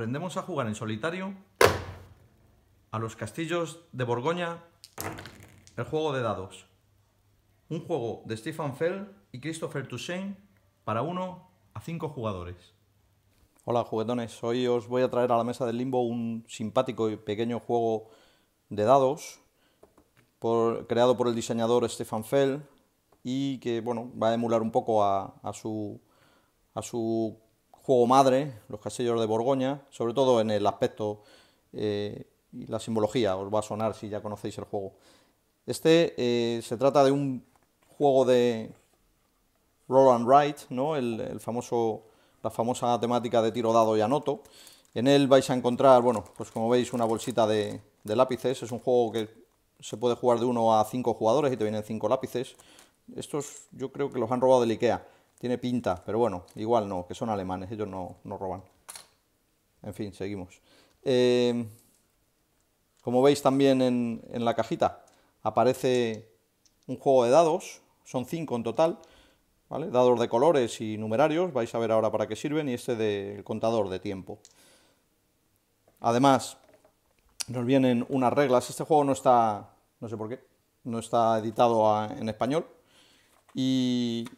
aprendemos a jugar en solitario a los castillos de Borgoña, el juego de dados. Un juego de Stefan Fell y Christopher Toussaint para 1 a 5 jugadores. Hola juguetones, hoy os voy a traer a la mesa del limbo un simpático y pequeño juego de dados creado por el diseñador Stefan Fell y que bueno, va a emular un poco a, a su, a su juego madre, los castellos de Borgoña, sobre todo en el aspecto eh, y la simbología, os va a sonar si ya conocéis el juego. Este eh, se trata de un juego de roll and write, ¿no? El, famoso, la famosa temática de tiro dado y anoto. En él vais a encontrar, bueno, pues como veis, una bolsita de, lápices. Es un juego que se puede jugar de uno a cinco jugadores y te vienen cinco lápices. Estos yo creo que los han robado del IKEA tiene pinta, pero bueno, igual no, que son alemanes, ellos no, roban. En fin, seguimos. Em, como veis también en, la cajita aparece un juego de dados, son cinco en total, dados de colores y numerarios, vais a ver ahora para qué sirven, y este del contador de tiempo. Además, nos vienen unas reglas, este juego no está, no sé por qué, no está editado en español, y,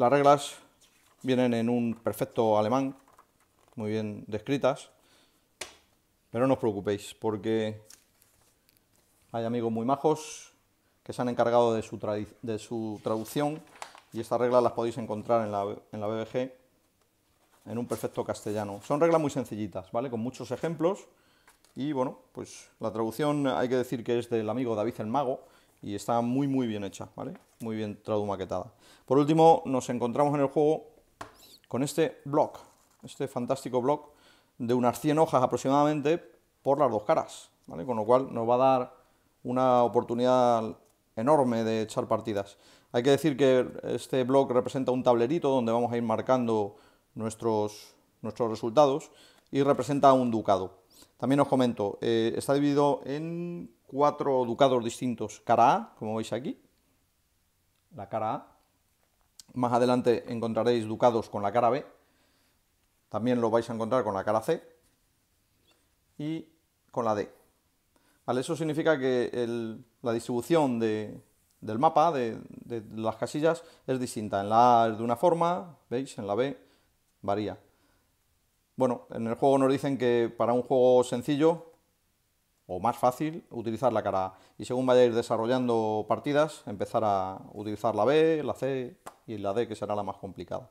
las reglas vienen en un perfecto alemán, muy bien descritas, pero no os preocupéis porque hay amigos muy majos que se han encargado de su, traducción y estas reglas las podéis encontrar en la, BBG en un perfecto castellano. Son reglas muy sencillitas, ¿vale? Con muchos ejemplos y bueno, pues la traducción hay que decir que es del amigo David el Mago, y está muy muy bien hecha, ¿vale? Muy bien maquetada. Por último, nos encontramos en el juego con este block, este fantástico block de unas 100 hojas aproximadamente por las dos caras, Con lo cual nos va a dar una oportunidad enorme de echar partidas. Hay que decir que este block representa un tablerito donde vamos a ir marcando nuestros, nuestros resultados y representa un ducado. También os comento, eh, está dividido en cuatro ducados distintos. Cara A, como veis aquí, la cara A. Más adelante encontraréis ducados con la cara B. También lo vais a encontrar con la cara C y con la D. eso significa que la distribución del mapa, de, de las casillas, es distinta. En la A es de una forma, ¿veis? En la B varía. Bueno, en el juego nos dicen que para un juego sencillo o más fácil, utilizar la cara A. Y según ir desarrollando partidas, empezar a utilizar la B, la C y la D, que será la más complicada.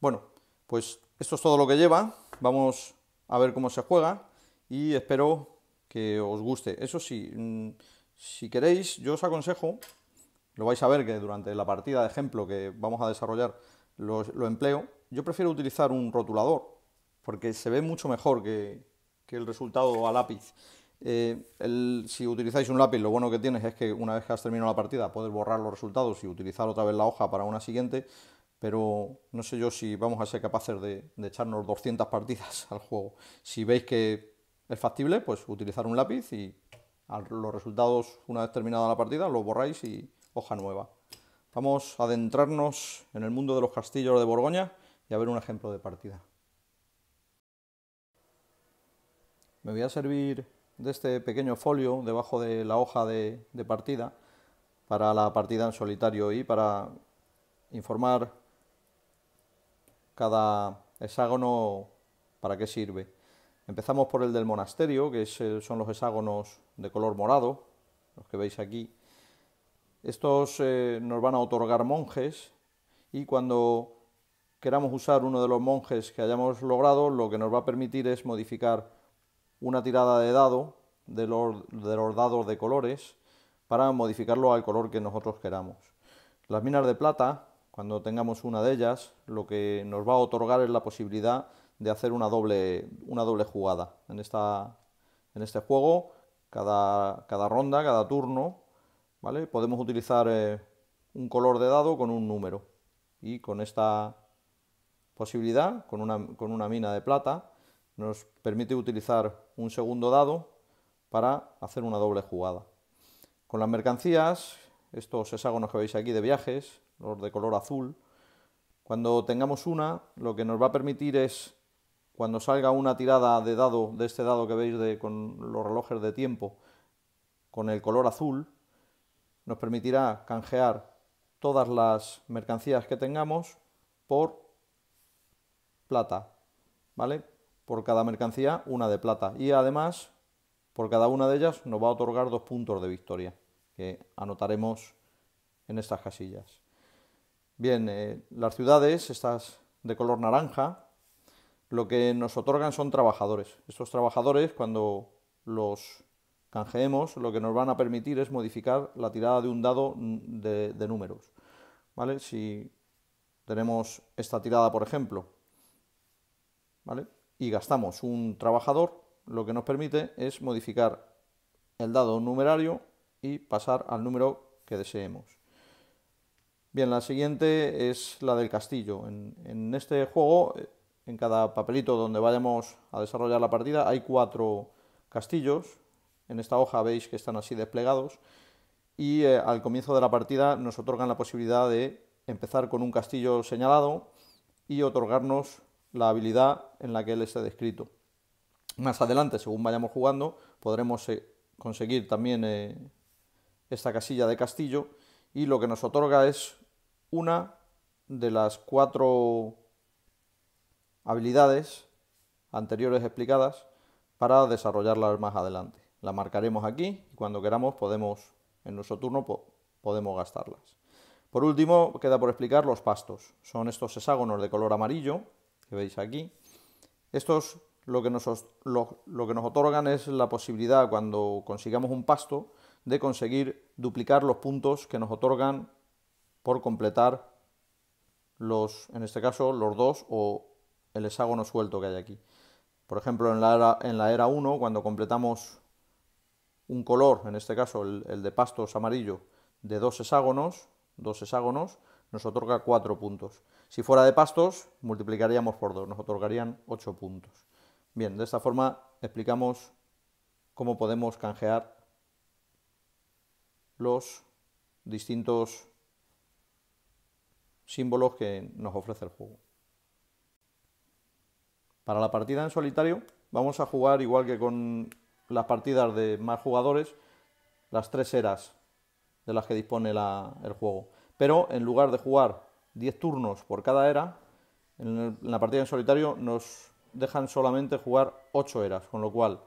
Bueno, pues esto es todo lo que lleva. Vamos a ver cómo se juega y espero que os guste. Eso sí, mm, si queréis, yo os aconsejo, lo vais a ver que durante la partida de ejemplo que vamos a desarrollar lo, lo empleo, yo prefiero utilizar un rotulador porque se ve mucho mejor que, el resultado a lápiz. Eh, si utilizáis un lápiz, lo bueno que tienes es que una vez que has terminado la partida puedes borrar los resultados y utilizar otra vez la hoja para una siguiente, pero no sé yo si vamos a ser capaces de, echarnos 200 partidas al juego. Si veis que es factible, pues utilizar un lápiz y los resultados, una vez terminada la partida, los borráis y hoja nueva. Vamos a adentrarnos en el mundo de los castillos de Borgoña y a ver un ejemplo de partida. Me voy a servir de este pequeño folio debajo de la hoja de, partida para la partida en solitario y para informar cada hexágono para qué sirve. Empezamos por el del monasterio, que eh, son los hexágonos de color morado, los que veis aquí. Estos eh, nos van a otorgar monjes y cuando queramos usar uno de los monjes que hayamos logrado, lo que nos va a permitir es modificar una tirada de dado de los, de los dados de colores para modificarlo al color que nosotros queramos. Las minas de plata, cuando tengamos una de ellas, lo que nos va a otorgar es la posibilidad de hacer una doble, una doble jugada. En, esta, en este juego, cada, cada ronda, cada turno, ¿vale? podemos utilizar eh, un color de dado con un número. Y con esta posibilidad, con una, con una mina de plata, nos permite utilizar un segundo dado para hacer una doble jugada. Con las mercancías, estos hexágonos que veis aquí de viajes, los de color azul, cuando tengamos una, lo que nos va a permitir es, cuando salga una tirada de dado, de este dado que veis de, con los relojes de tiempo, con el color azul, nos permitirá canjear todas las mercancías que tengamos por plata, ¿vale? por cada mercancía una de plata. Y además, por cada una de ellas nos va a otorgar dos puntos de victoria, que anotaremos en estas casillas. Bien, eh, las ciudades, estas de color naranja, lo que nos otorgan son trabajadores. Estos trabajadores, cuando los canjeemos, lo que nos van a permitir es modificar la tirada de un dado de, números. ¿Vale? Si tenemos esta tirada, por ejemplo, ¿vale? y gastamos un trabajador, lo que nos permite es modificar el dado numerario y pasar al número que deseemos. Bien, la siguiente es la del castillo. En, este juego, en cada papelito donde vayamos a desarrollar la partida, hay cuatro castillos. En esta hoja veis que están así desplegados. Y eh, al comienzo de la partida nos otorgan la posibilidad de empezar con un castillo señalado y otorgarnos la habilidad en la que él esté descrito. Más adelante, según vayamos jugando, podremos eh, conseguir también eh, esta casilla de castillo y lo que nos otorga es una de las cuatro habilidades anteriores explicadas para desarrollarlas más adelante. La marcaremos aquí y cuando queramos podemos, en nuestro turno, podemos gastarlas. Por último, queda por explicar los pastos. Son estos hexágonos de color amarillo que veis aquí. Estos lo que, nos, lo, que nos otorgan es la posibilidad, cuando consigamos un pasto, de conseguir duplicar los puntos que nos otorgan por completar los, en este caso, los dos o el hexágono suelto que hay aquí. Por ejemplo, en la era, 1, cuando completamos un color, en este caso el, el, de pastos amarillo, de dos hexágonos, dos hexágonos, nos otorga cuatro puntos. Si fuera de pastos, multiplicaríamos por 2, nos otorgarían 8 puntos. Bien, de esta forma explicamos cómo podemos canjear los distintos símbolos que nos ofrece el juego. Para la partida en solitario vamos a jugar igual que con las partidas de más jugadores, las tres eras de las que dispone el juego. Pero en lugar de jugar 10 turnos por cada era, en, la partida en solitario nos dejan solamente jugar 8 eras, con lo cual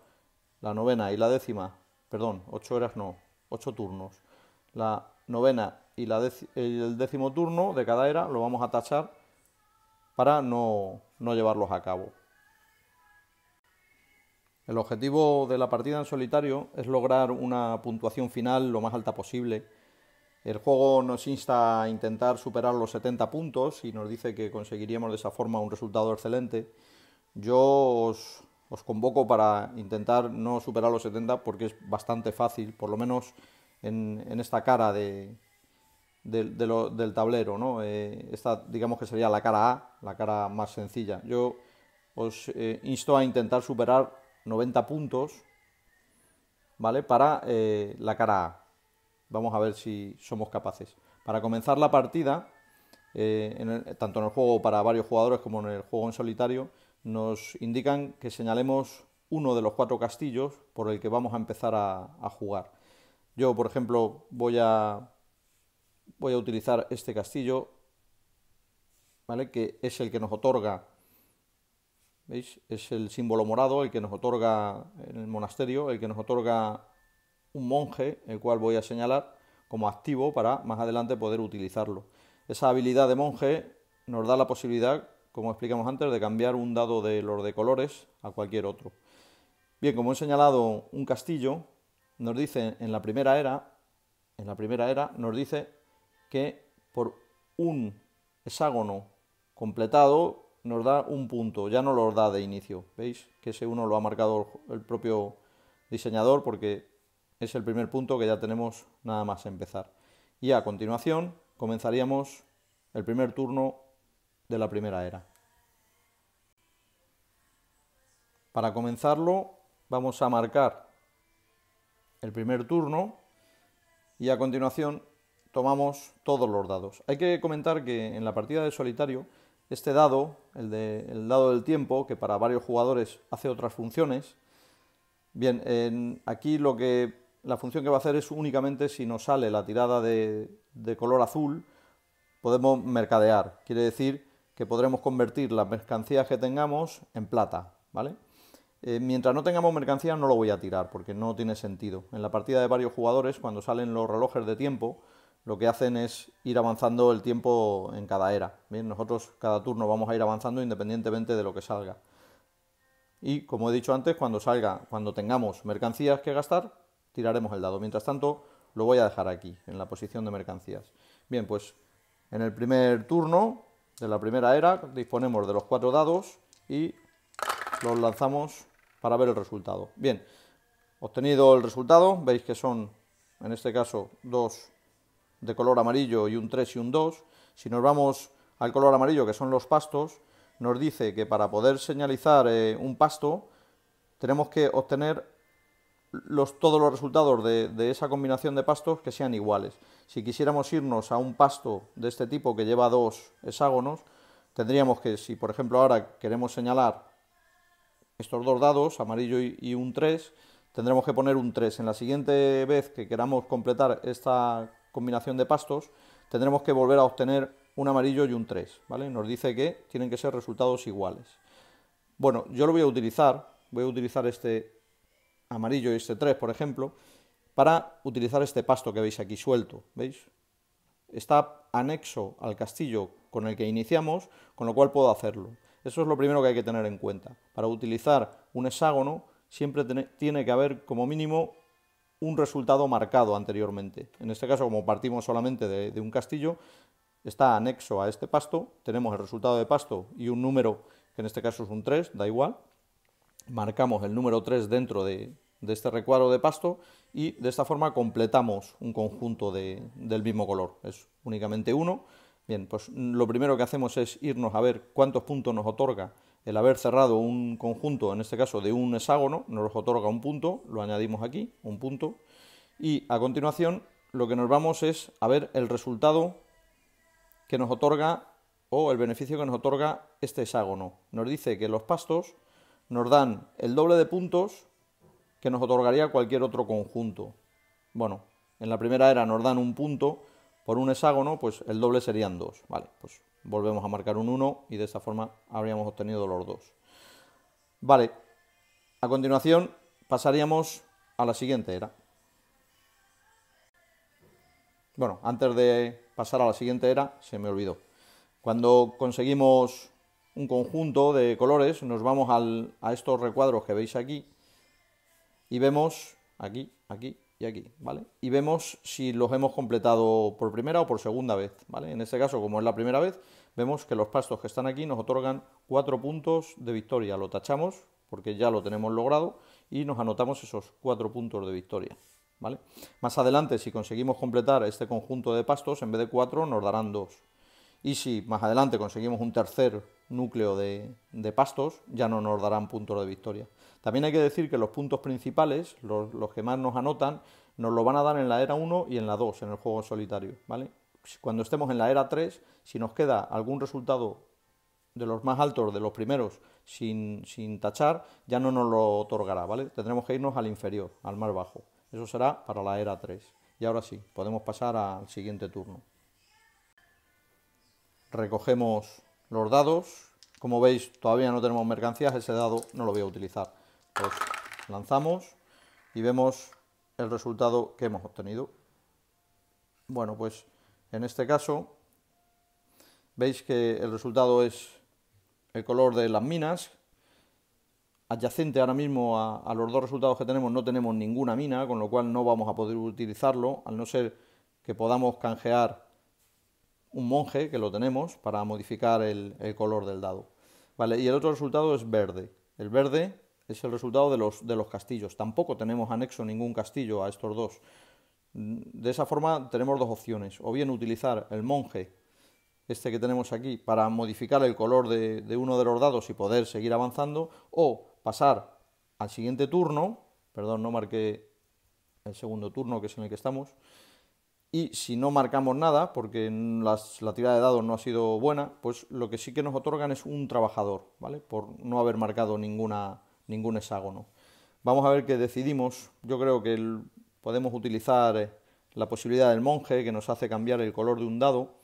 la novena y la décima, perdón, 8 eras no, 8 turnos. La novena y la el décimo turno de cada era lo vamos a tachar para no, no llevarlos a cabo. El objetivo de la partida en solitario es lograr una puntuación final lo más alta posible el juego nos insta a intentar superar los 70 puntos y nos dice que conseguiríamos de esa forma un resultado excelente. Yo os, convoco para intentar no superar los 70 porque es bastante fácil, por lo menos en, esta cara de, del tablero. ¿no? Eh, esta digamos que sería la cara A, la cara más sencilla. Yo os eh, insto a intentar superar 90 puntos ¿vale? para eh, la cara A. Vamos a ver si somos capaces. Para comenzar la partida, eh, tanto en el juego para varios jugadores como en el juego en solitario, nos indican que señalemos uno de los cuatro castillos por el que vamos a empezar a, jugar. Yo, por ejemplo, voy a, voy a utilizar este castillo, ¿vale? que es el que nos otorga ¿Veis? Es el símbolo morado, el que nos otorga en el monasterio, el que nos otorga un monje, el cual voy a señalar como activo para más adelante poder utilizarlo. Esa habilidad de monje nos da la posibilidad, como explicamos antes, de cambiar un dado de los de colores a cualquier otro. Bien, como he señalado un castillo, nos dice en la primera era, en la primera era nos dice que por un hexágono completado nos da un punto, ya no lo da de inicio. ¿Veis? Que ese uno lo ha marcado el propio diseñador porque es el primer punto que ya tenemos nada más empezar. Y a continuación comenzaríamos el primer turno de la primera era. Para comenzarlo vamos a marcar el primer turno y a continuación tomamos todos los dados. Hay que comentar que en la partida de solitario este dado, el, de, dado del tiempo, que para varios jugadores hace otras funciones, bien, aquí lo que la función que va a hacer es únicamente si nos sale la tirada de, color azul, podemos mercadear. Quiere decir que podremos convertir las mercancías que tengamos en plata, ¿vale? Eh, mientras no tengamos mercancías no lo voy a tirar porque no tiene sentido. En la partida de varios jugadores, cuando salen los relojes de tiempo, lo que hacen es ir avanzando el tiempo en cada era. Bien, nosotros cada turno vamos a ir avanzando independientemente de lo que salga. Y como he dicho antes, cuando salga, cuando tengamos mercancías que gastar, tiraremos el dado. Mientras tanto, lo voy a dejar aquí, en la posición de mercancías. Bien, pues en el primer turno de la primera era disponemos de los cuatro dados y los lanzamos para ver el resultado. Bien, obtenido el resultado, veis que son, en este caso, dos de color amarillo y un 3 y un 2. Si nos vamos al color amarillo, que son los pastos, nos dice que para poder señalizar eh, un pasto tenemos que obtener todos los resultados de, esa combinación de pastos que sean iguales. Si quisiéramos irnos a un pasto de este tipo que lleva dos hexágonos, tendríamos que, si por ejemplo ahora queremos señalar estos dos dados, amarillo y, un 3, tendremos que poner un 3. En la siguiente vez que queramos completar esta combinación de pastos, tendremos que volver a obtener un amarillo y un 3, ¿vale? Nos dice que tienen que ser resultados iguales. Bueno, yo lo voy a utilizar, voy a utilizar este, amarillo y este 3, por ejemplo, para utilizar este pasto que veis aquí suelto, ¿veis? Está anexo al castillo con el que iniciamos, con lo cual puedo hacerlo. Eso es lo primero que hay que tener en cuenta. Para utilizar un hexágono siempre tiene que haber como mínimo un resultado marcado anteriormente. En este caso, como partimos solamente de, de un castillo, está anexo a este pasto, tenemos el resultado de pasto y un número, que en este caso es un 3, da igual, marcamos el número 3 dentro de, de este recuadro de pasto y de esta forma completamos un conjunto del mismo color. Es únicamente uno. Bien, pues lo primero que hacemos es irnos a ver cuántos puntos nos otorga el haber cerrado un conjunto, en este caso de un hexágono, nos otorga un punto, lo añadimos aquí, un punto, y a continuación lo que nos vamos es a ver el resultado que nos otorga o el beneficio que nos otorga este hexágono. Nos dice que los pastos nos dan el doble de puntos que nos otorgaría cualquier otro conjunto. Bueno, en la primera era nos dan un punto por un hexágono, pues el doble serían dos. Vale, pues volvemos a marcar un 1 y de esa forma habríamos obtenido los dos. Vale, a continuación pasaríamos a la siguiente era. Bueno, antes de pasar a la siguiente era, se me olvidó. Cuando conseguimos un conjunto de colores, nos vamos a estos recuadros que veis aquí y vemos aquí, aquí y aquí, ¿vale? Y vemos si los hemos completado por primera o por segunda vez, ¿vale? En este caso, como es la primera vez, vemos que los pastos que están aquí nos otorgan cuatro puntos de victoria. Lo tachamos porque ya lo tenemos logrado y nos anotamos esos cuatro puntos de victoria. ¿Vale? Más adelante, si conseguimos completar este conjunto de pastos, en vez de cuatro nos darán dos. Y si más adelante conseguimos un tercer núcleo de, pastos, ya no nos darán puntos de victoria. También hay que decir que los puntos principales, los, que más nos anotan, nos lo van a dar en la era 1 y en la 2, en el juego solitario. ¿vale? Cuando estemos en la era 3, si nos queda algún resultado de los más altos, de los primeros, sin, tachar, ya no nos lo otorgará. ¿vale? Tendremos que irnos al inferior, al más bajo. Eso será para la era 3. Y ahora sí, podemos pasar al siguiente turno recogemos los dados. Como veis, todavía no tenemos mercancías, ese dado no lo voy a utilizar. Pues lanzamos y vemos el resultado que hemos obtenido. Bueno, pues en este caso veis que el resultado es el color de las minas. Adyacente ahora mismo a, a, los dos resultados que tenemos no tenemos ninguna mina, con lo cual no vamos a poder utilizarlo, al no ser que podamos canjear un monje, que lo tenemos, para modificar el, color del dado. Vale, y el otro resultado es verde. El verde es el resultado de los, de los castillos. Tampoco tenemos anexo ningún castillo a estos dos. De esa forma tenemos dos opciones. O bien utilizar el monje, este que tenemos aquí, para modificar el color de, de uno de los dados y poder seguir avanzando. O pasar al siguiente turno, perdón, no marqué el segundo turno que es en el que estamos, y si no marcamos nada, porque la tirada de dados no ha sido buena, pues lo que sí que nos otorgan es un trabajador, ¿vale? Por no haber marcado ninguna, ningún hexágono. Vamos a ver qué decidimos. Yo creo que podemos utilizar eh, la posibilidad del monje que nos hace cambiar el color de un dado.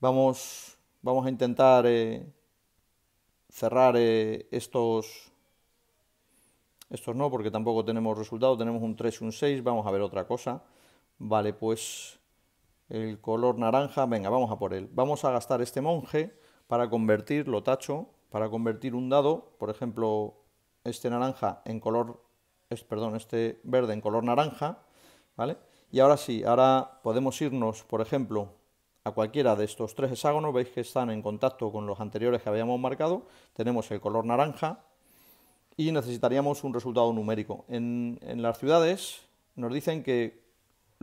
Vamos, a intentar eh, cerrar eh, estos, estos no, porque tampoco tenemos resultado. Tenemos un 3 y un 6. Vamos a ver otra cosa. Vale, pues el color naranja, venga, vamos a por él. Vamos a gastar este monje para convertir, lo tacho, para convertir un dado, por ejemplo, este naranja en color, es, perdón, este verde en color naranja, ¿vale? Y ahora sí, ahora podemos irnos, por ejemplo, a cualquiera de estos tres hexágonos, veis que están en contacto con los anteriores que habíamos marcado, tenemos el color naranja y necesitaríamos un resultado numérico. en las ciudades nos dicen que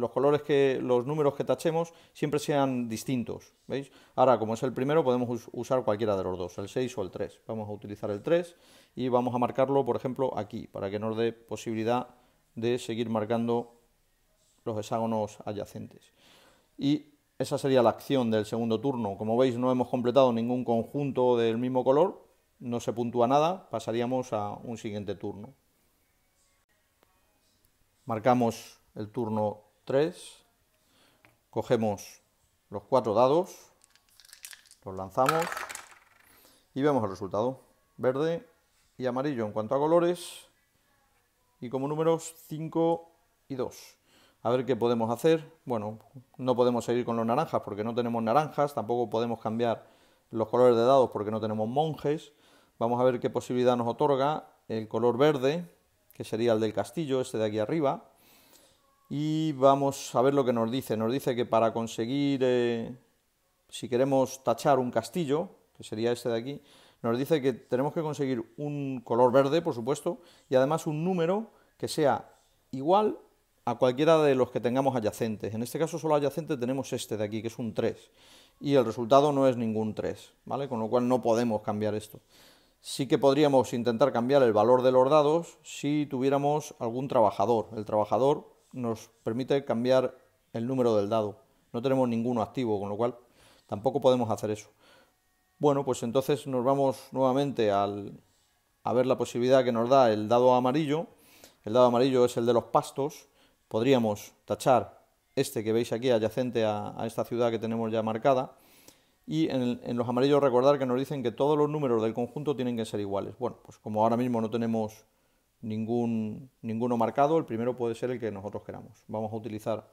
los colores que, los números que tachemos siempre sean distintos, ¿veis? Ahora, como es el primero, podemos usar cualquiera de los dos, el 6 o el 3. Vamos a utilizar el 3 y vamos a marcarlo, por ejemplo, aquí, para que nos dé posibilidad de seguir marcando los hexágonos adyacentes. Y esa sería la acción del segundo turno. Como veis, no hemos completado ningún conjunto del mismo color, no se puntúa nada, pasaríamos a un siguiente turno. Marcamos el turno 3. Cogemos los cuatro dados, los lanzamos y vemos el resultado. Verde y amarillo en cuanto a colores y como números 5 y 2. A ver qué podemos hacer. Bueno, no podemos seguir con los naranjas porque no tenemos naranjas, tampoco podemos cambiar los colores de dados porque no tenemos monjes. Vamos a ver qué posibilidad nos otorga el color verde, que sería el del castillo, este de aquí arriba. Y vamos a ver lo que nos dice. Nos dice que para conseguir, eh, si queremos tachar un castillo, que sería este de aquí, nos dice que tenemos que conseguir un color verde, por supuesto, y además un número que sea igual a cualquiera de los que tengamos adyacentes. En este caso solo adyacente tenemos este de aquí, que es un 3. Y el resultado no es ningún 3, ¿vale? Con lo cual no podemos cambiar esto. Sí que podríamos intentar cambiar el valor de los dados si tuviéramos algún trabajador. El trabajador nos permite cambiar el número del dado. No tenemos ninguno activo, con lo cual tampoco podemos hacer eso. Bueno, pues entonces nos vamos nuevamente a ver la posibilidad que nos da el dado amarillo. El dado amarillo es el de los pastos. Podríamos tachar este que veis aquí adyacente a, esta ciudad que tenemos ya marcada. Y en, en, los amarillos recordar que nos dicen que todos los números del conjunto tienen que ser iguales. Bueno, pues como ahora mismo no tenemos ningún, ninguno marcado, el primero puede ser el que nosotros queramos. Vamos a utilizar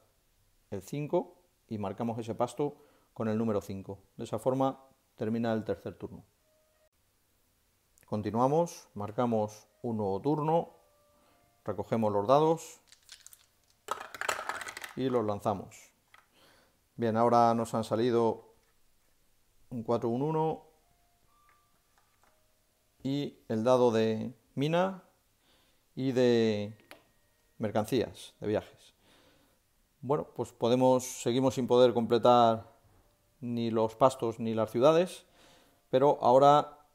el 5 y marcamos ese pasto con el número 5. De esa forma termina el tercer turno. Continuamos, marcamos un nuevo turno, recogemos los dados y los lanzamos. Bien, ahora nos han salido un 4, 1 1 y el dado de mina y de mercancías, de viajes. Bueno, pues podemos, seguimos sin poder completar ni los pastos ni las ciudades, pero ahora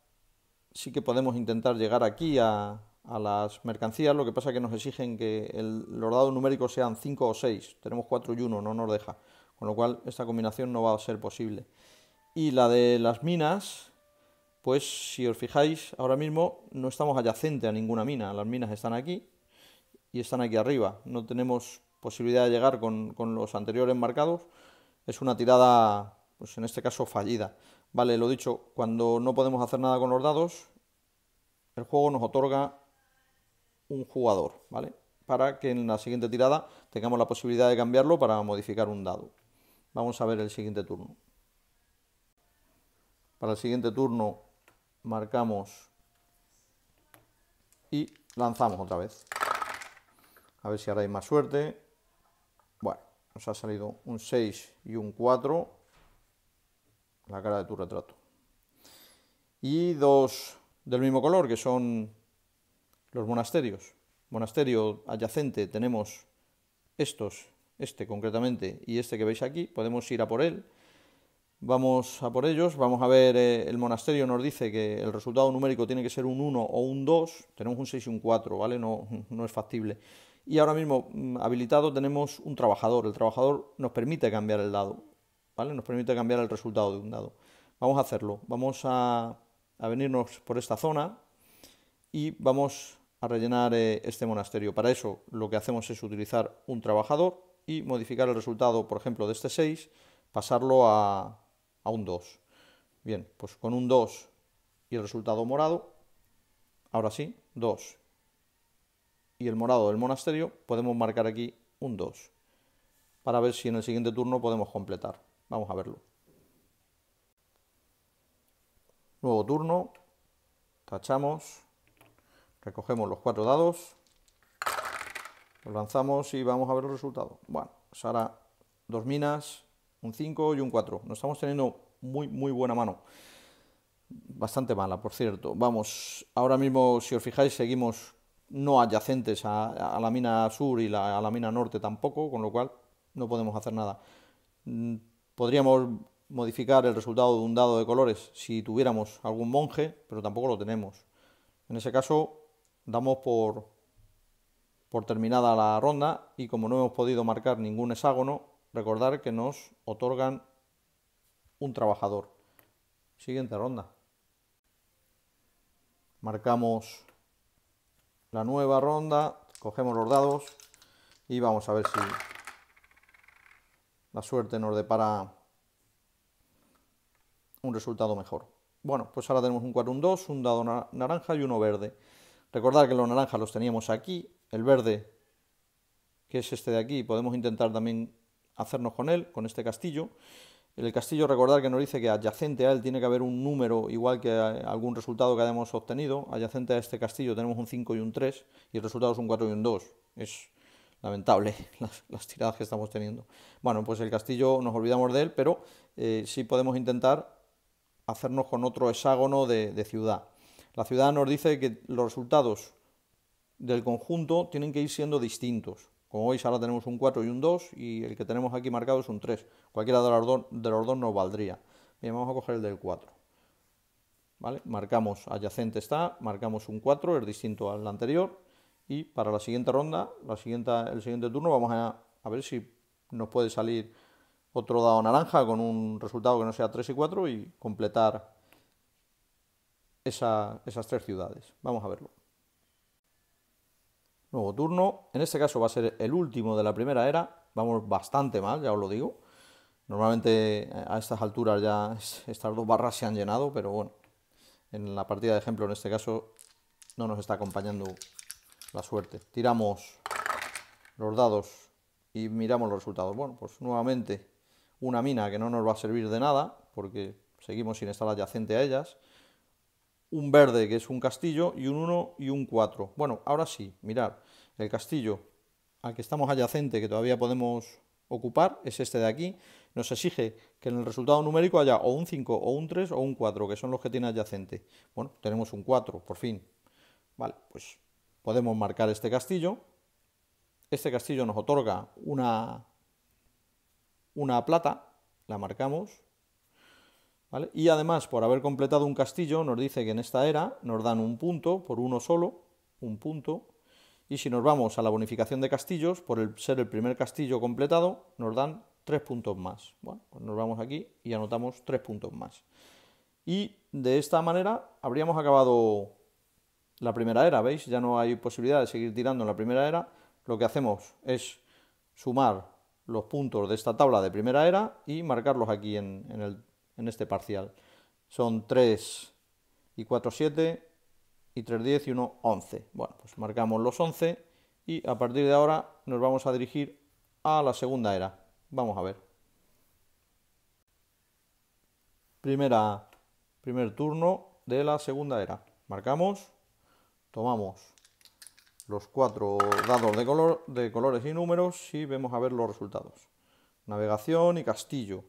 sí que podemos intentar llegar aquí a, las mercancías, lo que pasa es que nos exigen que los dados numéricos sean 5 o 6, tenemos 4 y 1, no nos deja, con lo cual esta combinación no va a ser posible. Y la de las minas, pues si os fijáis, ahora mismo no estamos adyacente a ninguna mina, las minas están aquí y están aquí arriba, no tenemos posibilidad de llegar con, con los anteriores marcados, es una tirada, pues en este caso fallida. Vale, lo dicho, cuando no podemos hacer nada con los dados, el juego nos otorga un jugador, ¿vale? Para que en la siguiente tirada tengamos la posibilidad de cambiarlo para modificar un dado. Vamos a ver el siguiente turno. Para el siguiente turno marcamos y lanzamos otra vez. A ver si ahora hay más suerte. Bueno, nos ha salido un 6 y un 4. La cara de tu retrato. Y dos del mismo color, que son los monasterios. Monasterio adyacente tenemos estos, este concretamente, y este que veis aquí. Podemos ir a por él Vamos a por ellos, vamos a ver, eh, el monasterio nos dice que el resultado numérico tiene que ser un 1 o un 2, tenemos un 6 y un 4, ¿vale? No, es factible. Y ahora mismo mm, habilitado tenemos un trabajador, el trabajador nos permite cambiar el dado, ¿vale? Nos permite cambiar el resultado de un dado. Vamos a hacerlo, vamos a, venirnos por esta zona y vamos a rellenar eh, este monasterio. Para eso lo que hacemos es utilizar un trabajador y modificar el resultado, por ejemplo, de este 6, pasarlo a a un 2. Bien, pues con un 2 y el resultado morado, ahora sí, 2. Y el morado del monasterio, podemos marcar aquí un 2. Para ver si en el siguiente turno podemos completar. Vamos a verlo. Nuevo turno, tachamos, recogemos los cuatro dados, los lanzamos y vamos a ver el resultado. Bueno, pues ahora dos minas, un 5 y un 4. Nos estamos teniendo muy, muy buena mano. Bastante mala, por cierto. Vamos, ahora mismo, si os fijáis, seguimos no adyacentes a, la mina sur y a la mina norte tampoco, con lo cual no podemos hacer nada. Mm, podríamos modificar el resultado de un dado de colores si tuviéramos algún monje, pero tampoco lo tenemos. En ese caso, damos por, por terminada la ronda y como no hemos podido marcar ningún hexágono, recordar que nos otorgan un trabajador. Siguiente ronda. Marcamos la nueva ronda, cogemos los dados y vamos a ver si la suerte nos depara un resultado mejor. Bueno, pues ahora tenemos un 4, un 2, un dado naranja y uno verde. Recordar que los naranjas los teníamos aquí, el verde, que es este de aquí, podemos intentar también hacernos con él, con este castillo. El castillo, recordar que nos dice que adyacente a él tiene que haber un número igual que algún resultado que hayamos obtenido. Adyacente a este castillo tenemos un 5 y un 3 y el resultado es un 4 y un 2. Es lamentable las, tiradas que estamos teniendo. Bueno, pues el castillo nos olvidamos de él, pero eh, sí podemos intentar hacernos con otro hexágono de ciudad. La ciudad nos dice que los resultados del conjunto tienen que ir siendo distintos. Como veis ahora tenemos un 4 y un 2 y el que tenemos aquí marcado es un 3. Cualquiera de los dos, nos valdría. Bien, vamos a coger el del 4. Marcamos adyacente está, marcamos un 4, es distinto al anterior. Y para la siguiente ronda, la siguiente, el siguiente turno, vamos a, ver si nos puede salir otro dado naranja con un resultado que no sea 3 y 4 y completar esas tres ciudades. Vamos a verlo. Nuevo turno, en este caso va a ser el último de la primera era, vamos bastante mal, ya os lo digo. Normalmente eh, a estas alturas ya estas dos barras se han llenado, pero bueno, en la partida de ejemplo en este caso no nos está acompañando la suerte. Tiramos los dados y miramos los resultados. Bueno, pues nuevamente una mina que no nos va a servir de nada porque seguimos sin estar adyacente a ellas un verde que es un castillo y un 1 y un 4. Bueno, ahora sí, mirad, el castillo al que estamos adyacente, que todavía podemos ocupar, es este de aquí, nos exige que en el resultado numérico haya o un 5 o un 3 o un 4, que son los que tiene adyacente. Bueno, tenemos un 4, por fin. Vale, pues podemos marcar este castillo. Este castillo nos otorga una, una plata, la marcamos, y además, por haber completado un castillo, nos dice que en esta era nos dan un punto por uno solo, un punto. Y si nos vamos a la bonificación de castillos, por ser el primer castillo completado, nos dan tres puntos más. Bueno, pues nos vamos aquí y anotamos tres puntos más. Y de esta manera habríamos acabado la primera era, ¿veis? Ya no hay posibilidad de seguir tirando en la primera era. Lo que hacemos es sumar los puntos de esta tabla de primera era y marcarlos aquí en el en este parcial. Son 3 y 4, 7 y 3, 10 y 1, 11. Bueno, pues marcamos los 11 y a partir de ahora nos vamos a dirigir a la segunda era. Vamos a ver. Primera, primer turno de la segunda era. Marcamos, tomamos los cuatro dados de, color, de colores y números y vemos a ver los resultados. Navegación y castillo.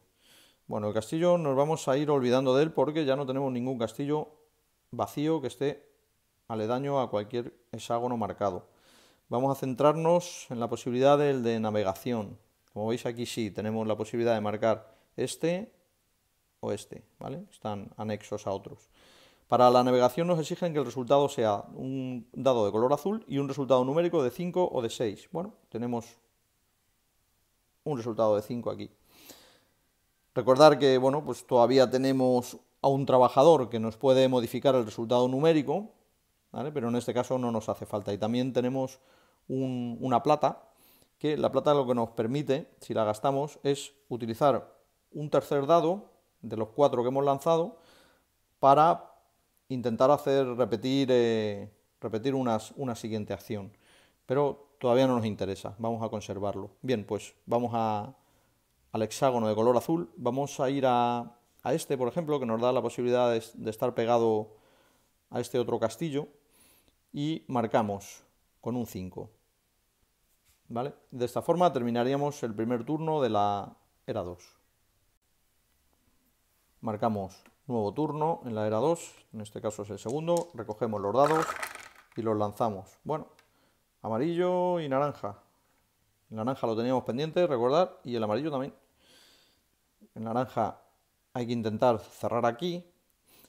Bueno, el castillo nos vamos a ir olvidando de él porque ya no tenemos ningún castillo vacío que esté aledaño a cualquier hexágono marcado. Vamos a centrarnos en la posibilidad del de navegación. Como veis aquí sí, tenemos la posibilidad de marcar este o este, ¿vale? Están anexos a otros. Para la navegación nos exigen que el resultado sea un dado de color azul y un resultado numérico de 5 o de 6. Bueno, tenemos un resultado de 5 aquí. Recordar que bueno, pues todavía tenemos a un trabajador que nos puede modificar el resultado numérico, pero en este caso no nos hace falta. Y también tenemos una plata, que la plata lo que nos permite, si la gastamos, es utilizar un tercer dado de los cuatro que hemos lanzado para intentar hacer repetir, eh, repetir una siguiente acción. Pero todavía no nos interesa, vamos a conservarlo. Bien, pues vamos a, al hexágono de color azul. Vamos a ir a, este, por ejemplo, que nos da la posibilidad de, estar pegado a este otro castillo y marcamos con un 5. ¿Vale? De esta forma terminaríamos el primer turno de la era 2. Marcamos nuevo turno en la era 2, en este caso es el segundo, recogemos los dados y los lanzamos. Bueno, amarillo y naranja. El naranja lo teníamos pendiente, recordar, y el amarillo también. En naranja hay que intentar cerrar aquí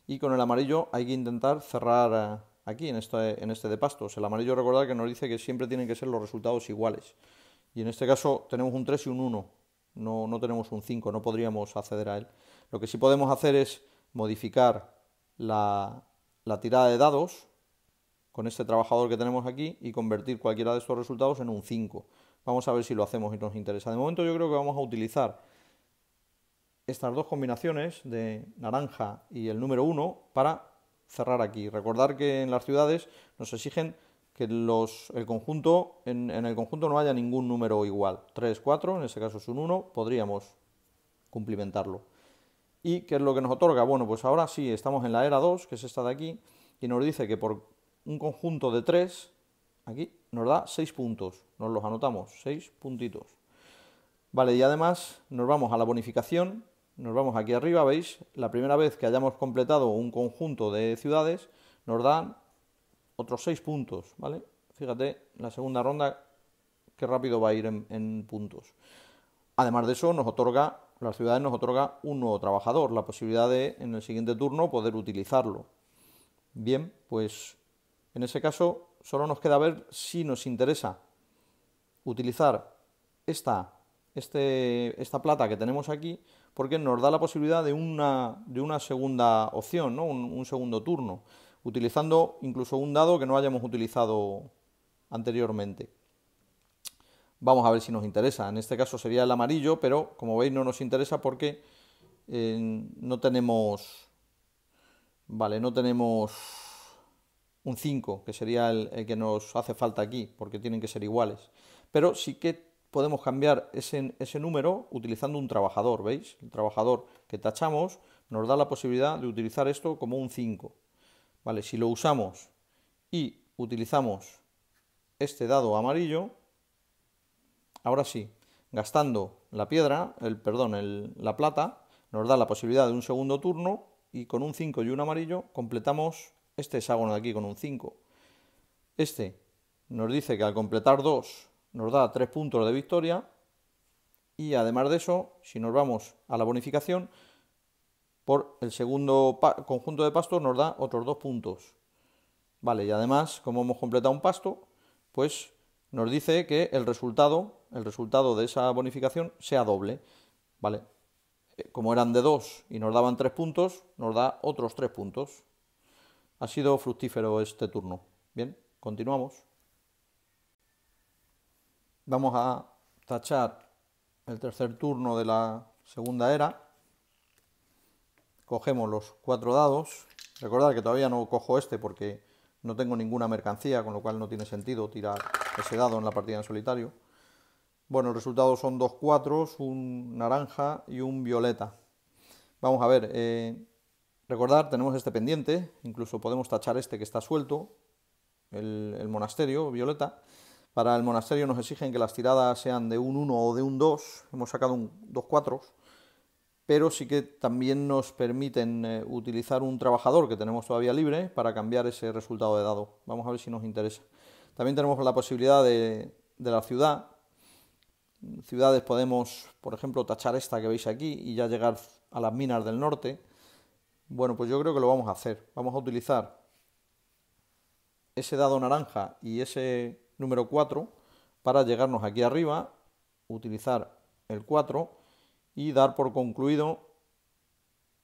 y con el amarillo hay que intentar cerrar eh, aquí en este, en este de pastos. El amarillo recordar que nos dice que siempre tienen que ser los resultados iguales y en este caso tenemos un 3 y un 1, no, no tenemos un 5, no podríamos acceder a él. Lo que sí podemos hacer es modificar la, la tirada de dados con este trabajador que tenemos aquí y convertir cualquiera de estos resultados en un 5. Vamos a ver si lo hacemos y nos interesa. De momento yo creo que vamos a utilizar estas dos combinaciones de naranja y el número 1 para cerrar aquí. Recordar que en las ciudades nos exigen que los, el conjunto, en, en, el conjunto no haya ningún número igual. 3, 4, en ese caso es un 1, podríamos cumplimentarlo. ¿Y qué es lo que nos otorga? Bueno, pues ahora sí, estamos en la era 2, que es esta de aquí, y nos dice que por un conjunto de 3, aquí, nos da 6 puntos. Nos los anotamos, 6 puntitos. Vale, y además nos vamos a la bonificación, nos vamos aquí arriba, veis, la primera vez que hayamos completado un conjunto de ciudades, nos dan otros 6 puntos, ¿vale? Fíjate, la segunda ronda, qué rápido va a ir en, en puntos. Además de eso, nos otorga, las ciudades nos otorga un nuevo trabajador, la posibilidad de, en el siguiente turno, poder utilizarlo. Bien, pues en ese caso, solo nos queda ver si nos interesa utilizar esta, este, esta plata que tenemos aquí porque nos da la posibilidad de una, de una segunda opción, un, segundo turno, utilizando incluso un dado que no hayamos utilizado anteriormente. Vamos a ver si nos interesa. En este caso sería el amarillo, pero como veis no nos interesa porque eh, no tenemos... Vale, no tenemos un 5, que sería el, el, que nos hace falta aquí, porque tienen que ser iguales. Pero sí que podemos cambiar ese, ese número utilizando un trabajador, ¿veis? El trabajador que tachamos nos da la posibilidad de utilizar esto como un 5. ¿Vale? Si lo usamos y utilizamos este dado amarillo, ahora sí, gastando la piedra, el perdón, el, la plata, nos da la posibilidad de un segundo turno y con un 5 y un amarillo completamos este hexágono de aquí con un 5. Este nos dice que al completar 2 nos da tres puntos de victoria y además de eso, si nos vamos a la bonificación, por el segundo conjunto de pastos nos da otros dos puntos. Vale, y además, como hemos completado un pasto, pues nos dice que el resultado, el resultado de esa bonificación sea doble. Vale, eh, como eran de dos y nos daban tres puntos, nos da otros tres puntos. Ha sido fructífero este turno. Bien, continuamos. Vamos a tachar el tercer turno de la segunda era. Cogemos los cuatro dados. Recordad que todavía no cojo este porque no tengo ninguna mercancía, con lo cual no tiene sentido tirar ese dado en la partida en solitario. Bueno, el resultado son dos cuatros, un naranja y un violeta. Vamos a ver, eh, recordar, tenemos este pendiente, incluso podemos tachar este que está suelto, el monasterio, violeta, para el monasterio nos exigen que las tiradas sean de un 1 o de un 2, hemos sacado un, dos 4, pero sí que también nos permiten eh, utilizar un trabajador que tenemos todavía libre para cambiar ese resultado de dado. Vamos a ver si nos interesa. También tenemos la posibilidad de, de la ciudad. Ciudades podemos, por ejemplo, tachar esta que veis aquí y ya llegar a las minas del norte. Bueno, pues yo creo que lo vamos a hacer. Vamos a utilizar ese dado naranja y ese número 4 para llegarnos aquí arriba, utilizar el 4 y dar por concluido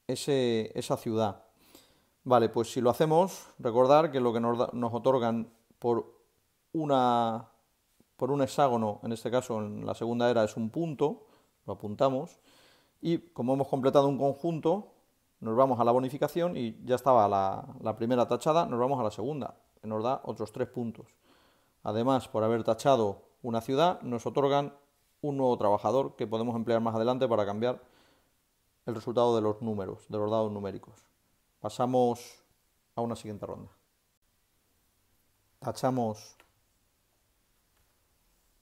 esa ciudad. Vale, pues si lo hacemos, recordar que lo que nos, otorgan por, una, por un hexágono, en este caso en la segunda era es un punto, lo apuntamos, y como hemos completado un conjunto, nos vamos a la bonificación y ya estaba la, la primera tachada, nos vamos a la segunda, que nos da otros tres puntos. Además, por haber tachado una ciudad, nos otorgan un nuevo trabajador que podemos emplear más adelante para cambiar el resultado de los números, de los dados numéricos. Pasamos a una siguiente ronda. Tachamos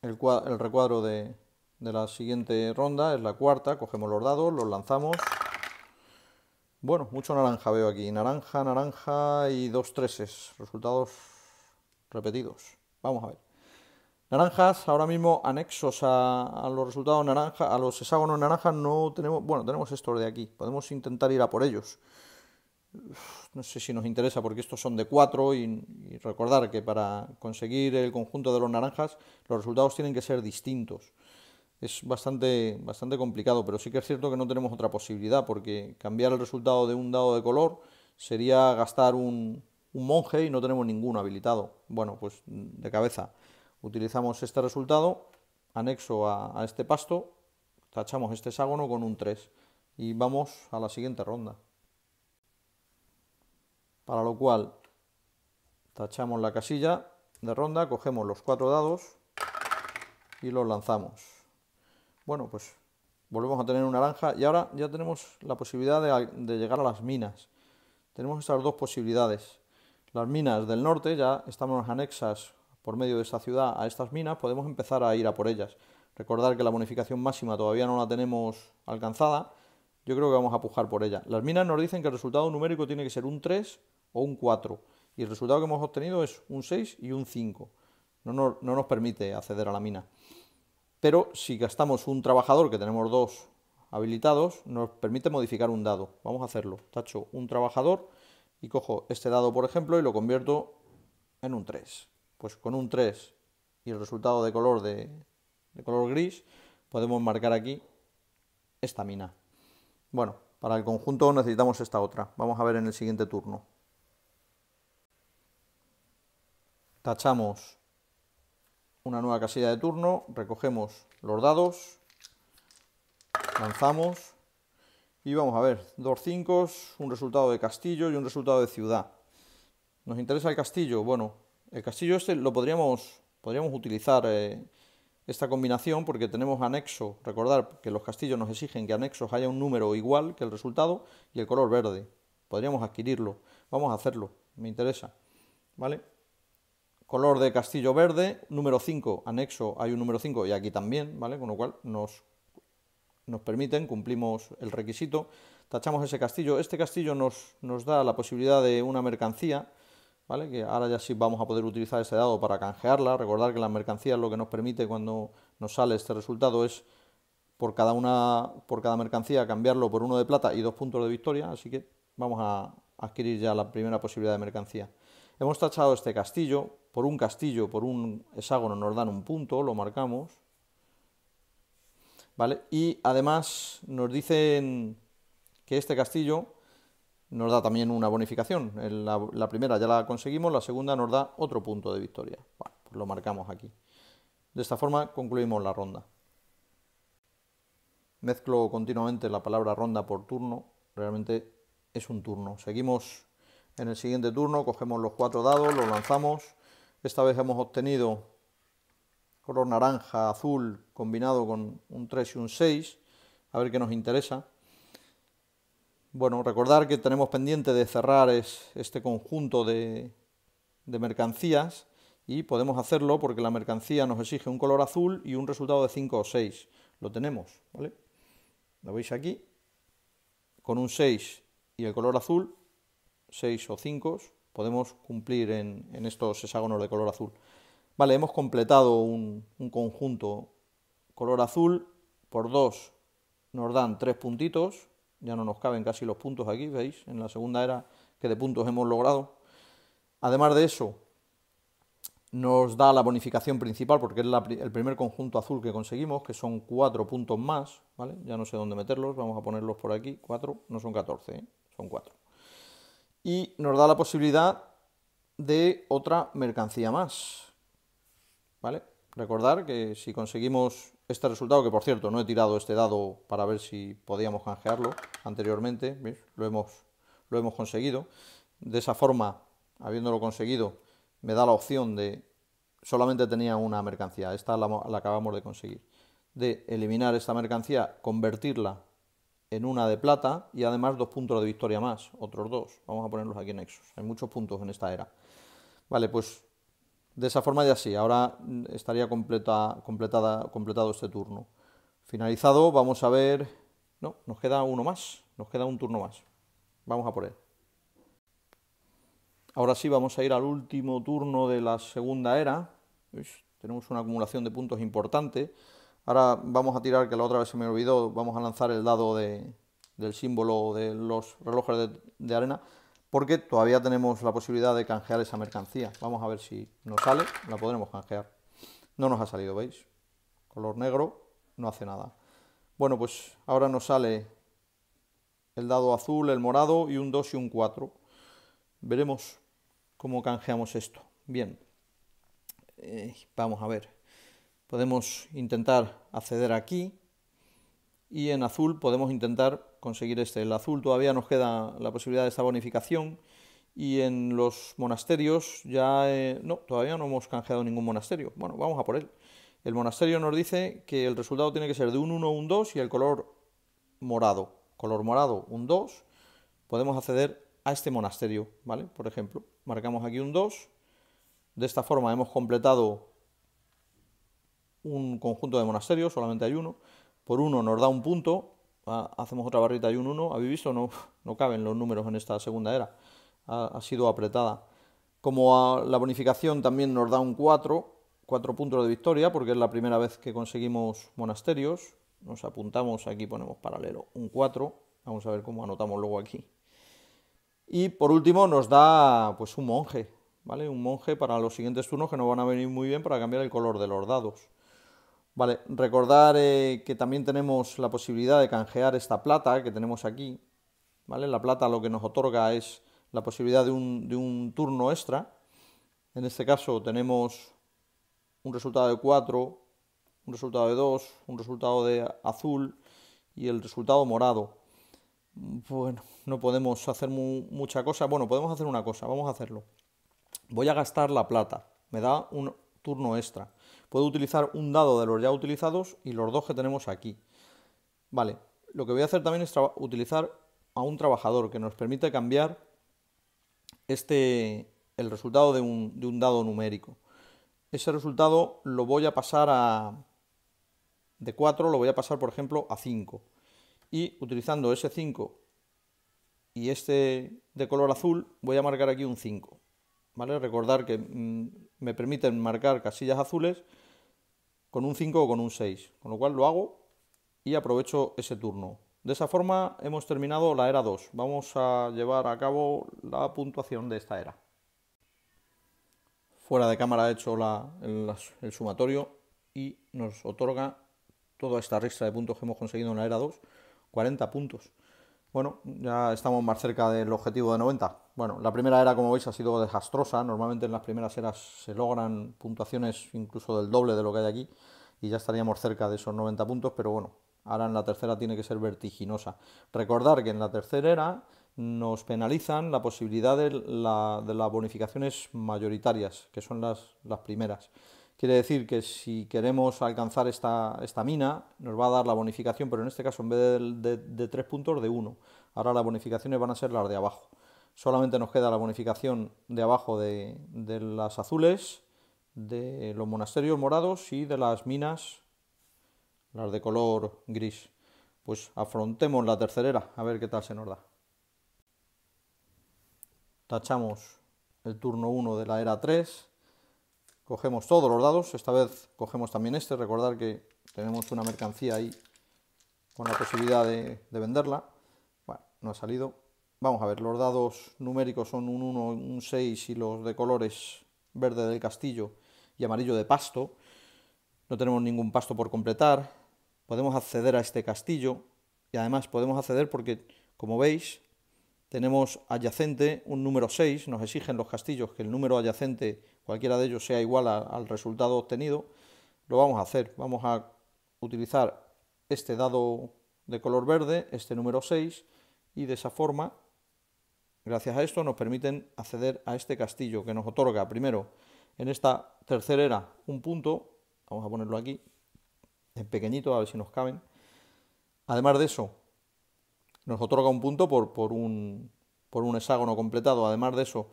el, recuadro de, de la siguiente ronda, es la cuarta, cogemos los dados, los lanzamos. Bueno, mucho naranja veo aquí, naranja, naranja y dos treses, resultados repetidos. Vamos a ver. Naranjas, ahora mismo anexos a, los resultados naranja, a los hexágonos naranjas no tenemos, bueno, tenemos estos de aquí, podemos intentar ir a por ellos. no sé si nos interesa porque estos son de cuatro y, y, recordar que para conseguir el conjunto de los naranjas los resultados tienen que ser distintos. Es bastante, bastante complicado, pero sí que es cierto que no tenemos otra posibilidad porque cambiar el resultado de un dado de color sería gastar un, un monje y no tenemos ninguno habilitado. Bueno, pues de cabeza utilizamos este resultado, anexo a, este pasto, tachamos este hexágono con un 3 y vamos a la siguiente ronda. Para lo cual tachamos la casilla de ronda, cogemos los cuatro dados y los lanzamos. Bueno, pues volvemos a tener una naranja y ahora ya tenemos la posibilidad de llegar a las minas. Tenemos estas dos posibilidades. Las minas del norte ya estamos anexas por medio de esta ciudad a estas minas, podemos empezar a ir a por ellas. Recordar que la bonificación máxima todavía no la tenemos alcanzada, yo creo que vamos a pujar por ella. Las minas nos dicen que el resultado numérico tiene que ser un 3 o un 4, y el resultado que hemos obtenido es un 6 y un 5. No, no nos permite acceder a la mina. Pero si gastamos un trabajador, que tenemos dos habilitados, nos permite modificar un dado. Vamos a hacerlo. Tacho un trabajador y cojo este dado, por ejemplo, y lo convierto en un 3. Pues con un 3 y el resultado de color de color gris, podemos marcar aquí esta mina. Bueno, para el conjunto necesitamos esta otra. Vamos a ver en el siguiente turno. Tachamos una nueva casilla de turno, recogemos los dados, lanzamos y vamos a ver, dos cinco, un resultado de castillo y un resultado de ciudad. ¿Nos interesa el castillo? Bueno, el castillo este lo podríamos, podríamos utilizar eh, esta combinación porque tenemos anexo, recordar que los castillos nos exigen que anexos haya un número igual que el resultado y el color verde. Podríamos adquirirlo, vamos a hacerlo, me interesa. ¿Vale? Color de castillo verde, número 5, anexo hay un número 5 y aquí también, ¿vale? Con lo cual nos nos permiten, cumplimos el requisito, tachamos ese castillo. Este castillo nos, nos da la posibilidad de una mercancía, ¿vale? que ahora ya sí vamos a poder utilizar ese dado para canjearla. Recordar que las mercancías lo que nos permite cuando nos sale este resultado es por cada, una, por cada mercancía cambiarlo por uno de plata y dos puntos de victoria, así que vamos a adquirir ya la primera posibilidad de mercancía. Hemos tachado este castillo, por un castillo, por un hexágono nos dan un punto, lo marcamos, y además nos dicen que este castillo nos da también una bonificación. La, primera ya la conseguimos, la segunda nos da otro punto de victoria. Pues lo marcamos aquí. De esta forma concluimos la ronda. Mezclo continuamente la palabra ronda por turno. Realmente es un turno. Seguimos en el siguiente turno, cogemos los cuatro dados, los lanzamos. Esta vez hemos obtenido color naranja, azul, combinado con un 3 y un 6, a ver qué nos interesa. Bueno, recordar que tenemos pendiente de cerrar este conjunto de, mercancías y podemos hacerlo porque la mercancía nos exige un color azul y un resultado de 5 o 6. Lo tenemos, ¿vale? Lo veis aquí, con un 6 y el color azul, 6 o 5, podemos cumplir en, en estos hexágonos de color azul hemos completado un, conjunto color azul por dos nos dan tres puntitos, ya no nos caben casi los puntos aquí, veis, en la segunda era que de puntos hemos logrado. Además de eso, nos da la bonificación principal, porque es el primer conjunto azul que conseguimos, que son cuatro puntos más, ¿vale? Ya no sé dónde meterlos, vamos a ponerlos por aquí, 4, no son 14, ¿eh? son cuatro. Y nos da la posibilidad de otra mercancía más, ¿vale? Recordar que si conseguimos este resultado, que por cierto no he tirado este dado para ver si podíamos canjearlo anteriormente, Lo, hemos, lo hemos conseguido. De esa forma, habiéndolo conseguido, me da la opción de, solamente tenía una mercancía, esta la, acabamos de conseguir, de eliminar esta mercancía, convertirla en una de plata y además dos puntos de victoria más, otros dos. Vamos a ponerlos aquí en nexos. Hay muchos puntos en esta era. Vale, pues de esa forma ya así. Ahora estaría completa, completada, completado este turno. Finalizado, vamos a ver... No, nos queda uno más, nos queda un turno más. Vamos a por él. Ahora sí, vamos a ir al último turno de la segunda era. tenemos una acumulación de puntos importante. Ahora vamos a tirar, que la otra vez se me olvidó, vamos a lanzar el dado del símbolo de los relojes de arena porque todavía tenemos la posibilidad de canjear esa mercancía. Vamos a ver si nos sale, la podremos canjear. No nos ha salido, ¿veis? Color negro, no hace nada. Bueno, pues ahora nos sale el dado azul, el morado y un 2 y un 4. Veremos cómo canjeamos esto. Bien, eh, vamos a ver. Podemos intentar acceder aquí y en azul podemos intentar conseguir este. El azul todavía nos queda la posibilidad de esta bonificación y en los monasterios ya eh, no, todavía no hemos canjeado ningún monasterio. Bueno, vamos a por él. El monasterio nos dice que el resultado tiene que ser de un 1, un 2 y el color morado. Color morado, un 2. Podemos acceder a este monasterio, ¿vale? Por ejemplo, marcamos aquí un 2. De esta forma hemos completado un conjunto de monasterios, solamente hay uno. Por uno nos da un punto Ah, hacemos otra barrita y un 1. ¿Habéis visto? No, caben los números en esta segunda era. Ha, sido apretada. Como la bonificación también nos da un 4, 4 puntos de victoria, porque es la primera vez que conseguimos monasterios. Nos apuntamos, aquí ponemos paralelo un 4. Vamos a ver cómo anotamos luego aquí. Y por último nos da pues un monje, ¿vale? Un monje para los siguientes turnos que nos van a venir muy bien para cambiar el color de los dados. Vale, recordar eh, que también tenemos la posibilidad de canjear esta plata que tenemos aquí. ¿vale? La plata lo que nos otorga es la posibilidad de un, turno extra. En este caso tenemos un resultado de 4, un resultado de 2, un resultado de azul y el resultado morado. Bueno, no podemos hacer mucha cosa. Bueno, podemos hacer una cosa, vamos a hacerlo. Voy a gastar la plata. Me da un, turno extra. Puedo utilizar un dado de los ya utilizados y los dos que tenemos aquí. Vale, lo que voy a hacer también es utilizar a un trabajador que nos permite cambiar este, el resultado de un, de un dado numérico. Ese resultado lo voy a pasar a... De 4 lo voy a pasar, por ejemplo, a 5. Y utilizando ese 5 y este de color azul, voy a marcar aquí un 5. ¿vale? Recordar que mm, me permiten marcar casillas azules con un 5 o con un 6, con lo cual lo hago y aprovecho ese turno. De esa forma hemos terminado la era 2. Vamos a llevar a cabo la puntuación de esta era. Fuera de cámara he hecho el, sumatorio y nos otorga toda esta ristra de puntos que hemos conseguido en la era 2, 40 puntos. Bueno, ya estamos más cerca del objetivo de 90. Bueno, la primera era, como veis, ha sido desastrosa. Normalmente en las primeras eras se logran puntuaciones incluso del doble de lo que hay aquí y ya estaríamos cerca de esos 90 puntos, pero bueno, ahora en la tercera tiene que ser vertiginosa. Recordar que en la tercera era nos penalizan la posibilidad de, las bonificaciones mayoritarias, que son las, las, primeras. Quiere decir que si queremos alcanzar esta, esta, mina, nos va a dar la bonificación, pero en este caso en vez de, tres puntos, de uno. Ahora las bonificaciones van a ser las de abajo. Solamente nos queda la bonificación de abajo de, las azules, de los monasterios morados y de las minas, las de color gris. Pues afrontemos la tercera, a ver qué tal se nos da. Tachamos el turno 1 de la era 3. Cogemos todos los dados, esta vez cogemos también este, recordar que tenemos una mercancía ahí con la posibilidad de, de venderla. Bueno, no ha salido, Vamos a ver, los dados numéricos son un 1, un 6 y los de colores verde del castillo y amarillo de pasto. No tenemos ningún pasto por completar. Podemos acceder a este castillo y además podemos acceder porque, como veis, tenemos adyacente un número 6, nos exigen los castillos que el número adyacente, cualquiera de ellos, sea igual al resultado obtenido, lo vamos a hacer. Vamos a utilizar este dado de color verde, este número 6, y de esa forma Gracias a esto nos permiten acceder a este castillo que nos otorga primero en esta tercera era un punto, vamos a ponerlo aquí, en pequeñito, a ver si nos caben. Además de eso, nos otorga un punto por, por, un, por un hexágono completado. Además de eso,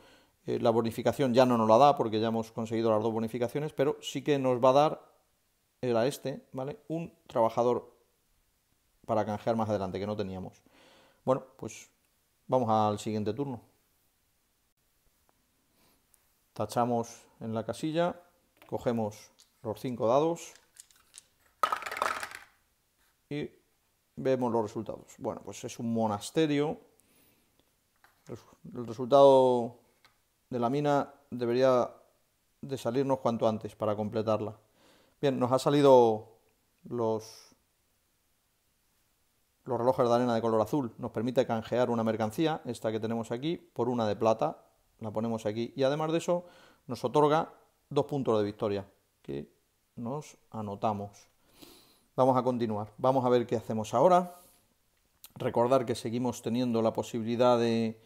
eh, la bonificación ya no nos la da porque ya hemos conseguido las dos bonificaciones, pero sí que nos va a dar, era este, ¿vale? Un trabajador para canjear más adelante, que no teníamos. Bueno, pues Vamos al siguiente turno. Tachamos en la casilla, cogemos los cinco dados y vemos los resultados. Bueno, pues es un monasterio. El resultado de la mina debería de salirnos cuanto antes para completarla. Bien, nos ha salido los los relojes de arena de color azul nos permite canjear una mercancía, esta que tenemos aquí, por una de plata, la ponemos aquí, y además de eso nos otorga dos puntos de victoria, que nos anotamos. Vamos a continuar, vamos a ver qué hacemos ahora. Recordar que seguimos teniendo la posibilidad de,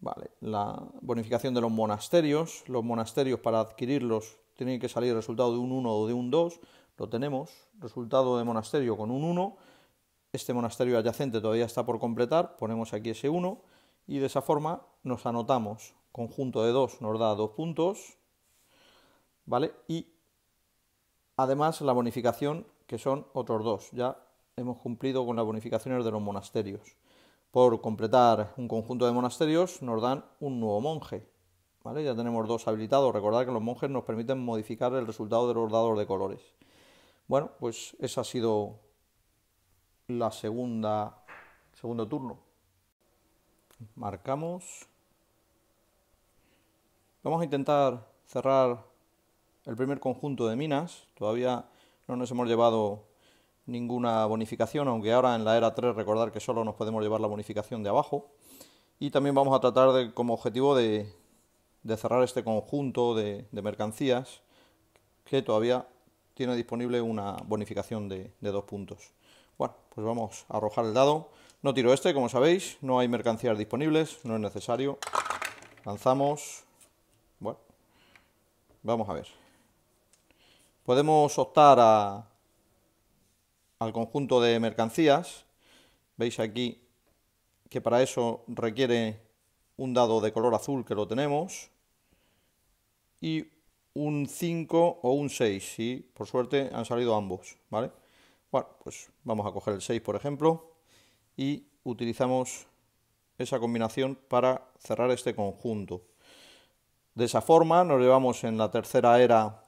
Vale, la bonificación de los monasterios. Los monasterios para adquirirlos tienen que salir resultado de un 1 o de un 2. Lo tenemos, resultado de monasterio con un 1 este monasterio adyacente todavía está por completar, ponemos aquí ese 1 y de esa forma nos anotamos conjunto de 2 nos da 2 puntos, ¿vale? Y además la bonificación que son otros 2, ya hemos cumplido con las bonificaciones de los monasterios. Por completar un conjunto de monasterios nos dan un nuevo monje, ¿vale? Ya tenemos dos habilitados, recordad que los monjes nos permiten modificar el resultado de los dados de colores. Bueno, pues esa ha sido la segunda, segundo turno. Marcamos. Vamos a intentar cerrar el primer conjunto de minas. Todavía no nos hemos llevado ninguna bonificación, aunque ahora en la era 3 recordar que solo nos podemos llevar la bonificación de abajo. Y también vamos a tratar de, como objetivo de, cerrar este conjunto de, mercancías que todavía tiene disponible una bonificación de dos puntos. Bueno, pues vamos a arrojar el dado. No tiro este, como sabéis, no hay mercancías disponibles, no es necesario. Lanzamos. Bueno, vamos a ver. Podemos optar al conjunto de mercancías. Veis aquí que para eso requiere un dado de color azul que lo tenemos y un 5 o un 6 si por suerte han salido ambos, ¿vale? Bueno, pues vamos a coger el 6, por ejemplo, y utilizamos esa combinación para cerrar este conjunto. De esa forma nos llevamos en la tercera era,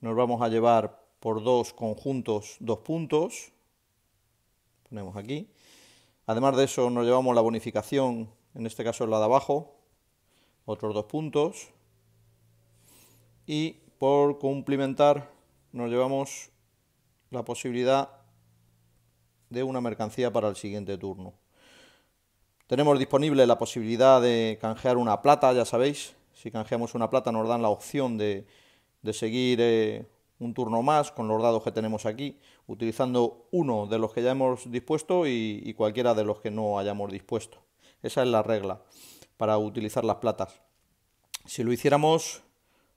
nos vamos a llevar por dos conjuntos dos puntos, ponemos aquí. Además de eso nos llevamos la bonificación, en este caso la de abajo, otros dos puntos. Y por cumplimentar nos llevamos la posibilidad de una mercancía para el siguiente turno. Tenemos disponible la posibilidad de canjear una plata, ya sabéis. Si canjeamos una plata nos dan la opción de, seguir eh, un turno más con los dados que tenemos aquí, utilizando uno de los que ya hemos dispuesto y cualquiera de los que no hayamos dispuesto. Esa es la regla para utilizar las platas. Si lo hiciéramos,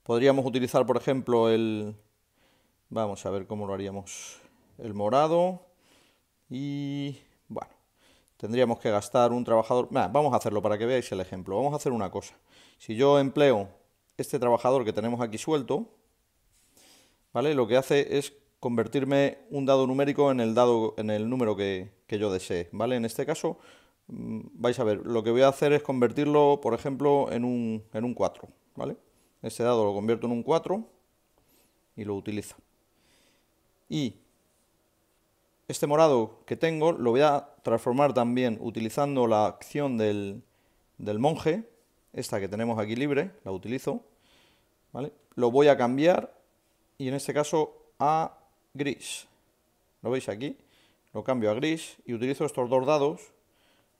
podríamos utilizar, por ejemplo, el, Vamos a ver cómo lo haríamos. El morado. Y bueno, tendríamos que gastar un trabajador. vamos a hacerlo para que veáis el ejemplo. Vamos a hacer una cosa. Si yo empleo este trabajador que tenemos aquí suelto, ¿vale? Lo que hace es convertirme un dado numérico en el en el número que, yo desee, ¿vale? En este caso, mm, vais a ver, lo que voy a hacer es convertirlo, por ejemplo, en un, 4, ¿vale? Este dado lo convierto en un 4 y lo utilizo y este morado que tengo lo voy a transformar también utilizando la acción del, del monje, esta que tenemos aquí libre, la utilizo, ¿vale? Lo voy a cambiar y en este caso a gris. ¿Lo veis aquí? Lo cambio a gris y utilizo estos dos dados,